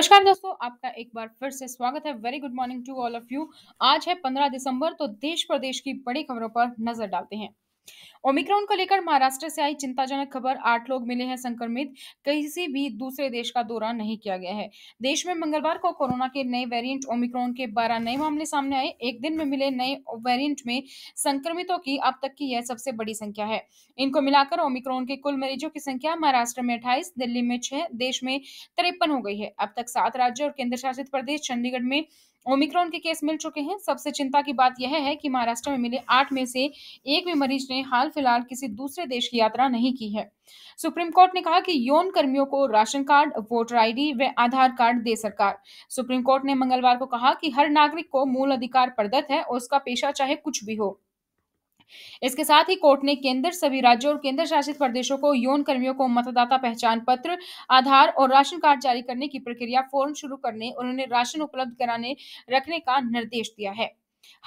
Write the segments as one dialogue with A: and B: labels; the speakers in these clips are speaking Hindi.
A: नमस्कार दोस्तों आपका एक बार फिर से स्वागत है very good morning to all of you आज है पंद्रह दिसंबर तो देश प्रदेश की बड़ी खबरों पर नजर डालते हैं ओमिक्रॉन को लेकर महाराष्ट्र से आई चिंताजनक खबर आठ लोग मिले हैं संक्रमित किसी भी दूसरे देश का दौरा नहीं किया गया है देश में मंगलवार को कोरोना के नए वेरिएंट ओमिक्रॉन के बारह नए मामले सामने आए एक दिन में मिले नए वेरिएंट में संक्रमितों की अब तक की यह सबसे बड़ी संख्या है इनको मिलाकर ओमिक्रॉन के कुल मरीजों की संख्या महाराष्ट्र में अठाईस दिल्ली में छह देश में तिरपन हो गई है अब तक सात राज्य और केंद्र शासित प्रदेश चंडीगढ़ में ओमिक्रॉन के केस मिल चुके हैं सबसे चिंता की बात यह है कि महाराष्ट्र में मिले आठ में से एक भी मरीज ने हाल फिलहाल किसी दूसरे देश की यात्रा नहीं की है सुप्रीम कोर्ट ने कहा कि यौन कर्मियों को राशन कार्ड वोटर आईडी व आधार कार्ड दे सरकार सुप्रीम कोर्ट ने मंगलवार को कहा कि हर नागरिक को मूल अधिकार प्रदत्त है और उसका पेशा चाहे कुछ भी हो इसके साथ ही कोर्ट ने केंद्र सभी राज्यों और केंद्र शासित प्रदेशों को यौन कर्मियों को मतदाता पहचान पत्र आधार और राशन कार्ड जारी करने की प्रक्रिया फौरन शुरू करने और उन्हें राशन उपलब्ध कराने रखने का निर्देश दिया है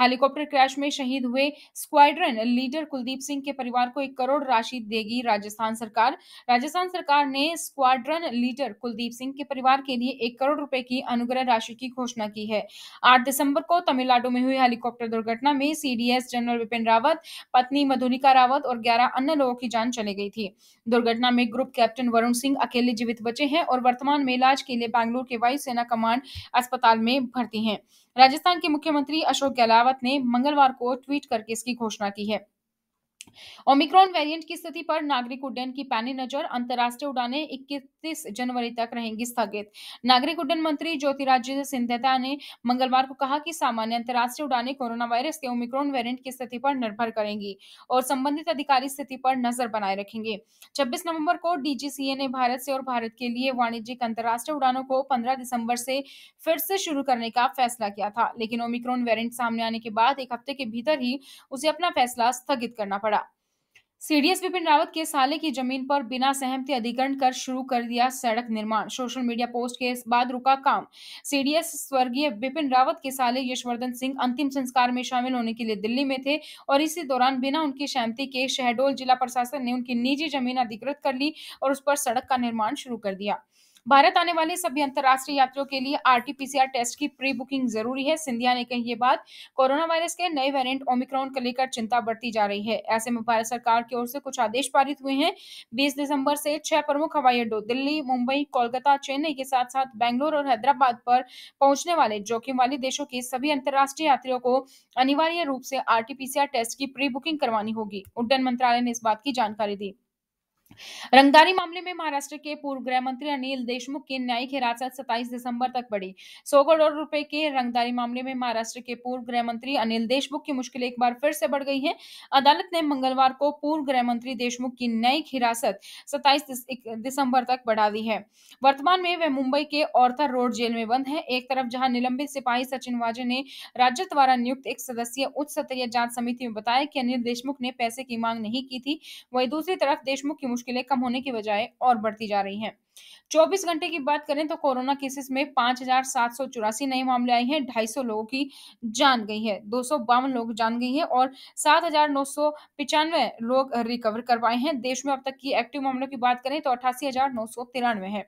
A: हेलीकॉप्टर क्रैश में शहीद हुए स्क्वाड्रन लीडर कुलदीप सिंह के परिवार को एक करोड़ राशि देगी राजस्थान सरकार राजस्थान सरकार ने स्क्वाड्रन लीडर कुलदीप सिंह के परिवार के लिए एक करोड़ रुपए की अनुग्रह राशि की घोषणा की है आठ दिसंबर को तमिलनाडु में हुई हेलीकॉप्टर दुर्घटना में सीडीएस जनरल विपिन रावत पत्नी मधुनिका रावत और ग्यारह अन्य लोगों की जान चली गई थी दुर्घटना में ग्रुप कैप्टन वरुण सिंह अकेले जीवित बचे हैं और वर्तमान में इलाज के लिए बैंगलोर के वायुसेना कमांड अस्पताल में भर्ती है राजस्थान के मुख्यमंत्री अशोक गहलावत ने मंगलवार को ट्वीट करके इसकी घोषणा की है ओमिक्रॉन वेरिएंट की स्थिति पर नागरिक उड्डयन की पैनी नजर अंतर्राष्ट्रीय उड़ाने 31 जनवरी तक रहेंगी स्थगित नागरिक उड्डयन मंत्री ज्योतिराज सिंधिया ने मंगलवार को कहा कि सामान्य अंतरराष्ट्रीय उड़ाने कोरोना वायरस के ओमिक्रॉन वेरियंट की स्थिति पर निर्भर करेंगी और संबंधित अधिकारी स्थिति पर नजर बनाए रखेंगे छब्बीस नवम्बर को डीजीसीए ने भारत से और भारत के लिए वाणिज्यिक अंतर्राष्ट्रीय उड़ानों को पंद्रह दिसंबर से फिर से शुरू करने का फैसला किया था लेकिन ओमिक्रॉन वेरियंट सामने आने के बाद एक हफ्ते के भीतर ही उसे अपना फैसला स्थगित करना पड़ा सीडीएस विपिन रावत के साले की जमीन पर बिना सहमति अधिकरण कर शुरू कर दिया सड़क निर्माण सोशल मीडिया पोस्ट के बाद रुका काम सीडीएस स्वर्गीय विपिन रावत के साले यशवर्धन सिंह अंतिम संस्कार में शामिल होने के लिए दिल्ली में थे और इसी दौरान बिना उनकी सहमति के शहडोल जिला प्रशासन ने उनकी निजी जमीन अधिकृत कर ली और उस पर सड़क का निर्माण शुरू कर दिया भारत आने वाले सभी अंतर्राष्ट्रीय यात्रियों के लिए आरटीपीसीआर टेस्ट की प्री बुकिंग जरूरी है सिंधिया ने कही ये बात कोरोना वायरस के नए वेरिएंट ओमिक्रॉन को लेकर चिंता बढ़ती जा रही है ऐसे में भारत सरकार की ओर से कुछ आदेश पारित हुए हैं बीस दिसंबर से छह प्रमुख हवाई अड्डो दिल्ली मुंबई कोलकाता चेन्नई के साथ साथ बैंगलोर और हैदराबाद पर पहुंचने वाले जोखिम वाले देशों के सभी अंतर्राष्ट्रीय यात्रियों को अनिवार्य रूप से आरटीपीसीआर टेस्ट की प्री बुकिंग करवानी होगी उड्डयन मंत्रालय ने इस बात की जानकारी दी रंगदारी मामले में महाराष्ट्र के पूर्व गृह मंत्री अनिल देशमुख की न्यायिक हिरासत 27 दिसंबर तक बढ़ी सौ करोड़ रुपए के रंगदारी मामले में महाराष्ट्र के पूर्व गृह मंत्री अनिल देशमुख की मुश्किलें एक बार फिर से बढ़ गई हैं अदालत ने मंगलवार को पूर्व गृह मंत्री देशमुख की न्यायिक हिरासत 27 दिसंबर तक बढ़ा दी है वर्तमान में वह मुंबई के औरथर रोड जेल में बंद है एक तरफ जहां निलंबित सिपाही सचिन वाजे ने राज्य द्वारा नियुक्त एक सदस्यीय उच्च स्तरीय जांच समिति में बताया कि अनिल देशमुख ने पैसे की मांग नहीं की थी वही दूसरी तरफ देशमुख की मुश्किलें कम होने की बजाय और बढ़ती जा रही हैं 24 घंटे की बात करें तो कोरोना केसेस में पांच नए मामले आए हैं 250 लोगों की जान गई है दो लोग जान गई है और सात लोग रिकवर कर पाए हैं देश में अब तक की एक्टिव मामलों की बात करें तो अठासी है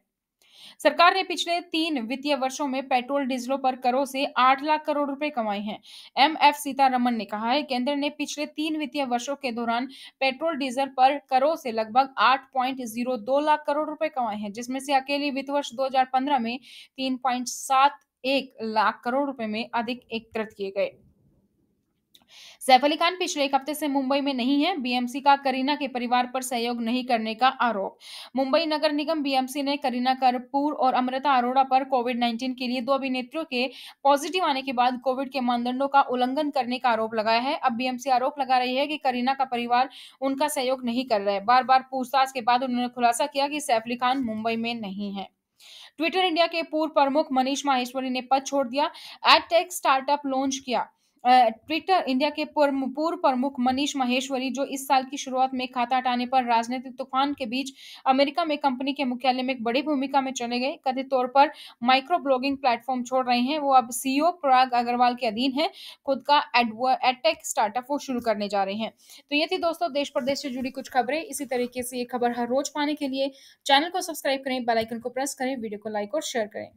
A: सरकार ने पिछले तीन वित्तीय वर्षों में पेट्रोल डीजलों पर करों से आठ लाख करोड़ रुपए कमाए हैं एम एफ सीतारमन ने कहा है केंद्र ने पिछले तीन वित्तीय वर्षों के दौरान पेट्रोल डीजल पर करों से लगभग आठ पॉइंट जीरो दो लाख करोड़ रुपए कमाए हैं जिसमें से अकेले वित्त वर्ष दो में तीन पॉइंट सात एक लाख करोड़ रुपए में अधिक एकत्रित किए गए सैफ अली खान पिछले एक हफ्ते से मुंबई में नहीं है बीएमसी का करीना के परिवार पर सहयोग नहीं करने का आरोप मुंबई नगर निगम बीएमसी ने करीना कपूर और अमृता अरोड़ा पर कोविड 19 के लिए दो अभिनेत्रियों के पॉजिटिव आने के बाद कोविड के मानदंडों का उल्लंघन करने का आरोप लगाया है अब बीएमसी आरोप लगा रही है कि करीना का परिवार उनका सहयोग नहीं कर रहा है बार बार पूछताछ के बाद उन्होंने खुलासा किया कि सैफ अली खान मुंबई में नहीं है ट्विटर इंडिया के पूर्व प्रमुख मनीष माहेश्वरी ने पद छोड़ दिया एड टेक स्टार्टअप लॉन्च किया ट्विटर इंडिया के पूर्व प्रमुख मनीष महेश्वरी जो इस साल की शुरुआत में खाता हटाने पर राजनीतिक तूफान के बीच अमेरिका में कंपनी के मुख्यालय में एक बड़ी भूमिका में चले गए कथित तौर पर माइक्रो ब्लॉगिंग प्लेटफॉर्म छोड़ रहे हैं वो अब सीईओ पराग अग्रवाल के अधीन है खुद का एडटेक स्टार्टअप वो शुरू करने जा रहे हैं तो ये थी दोस्तों देश प्रदेश से जुड़ी कुछ खबरें इसी तरीके से ये खबर हर रोज पाने के लिए चैनल को सब्सक्राइब करें बेलाइकन को प्रेस करें वीडियो को लाइक और शेयर करें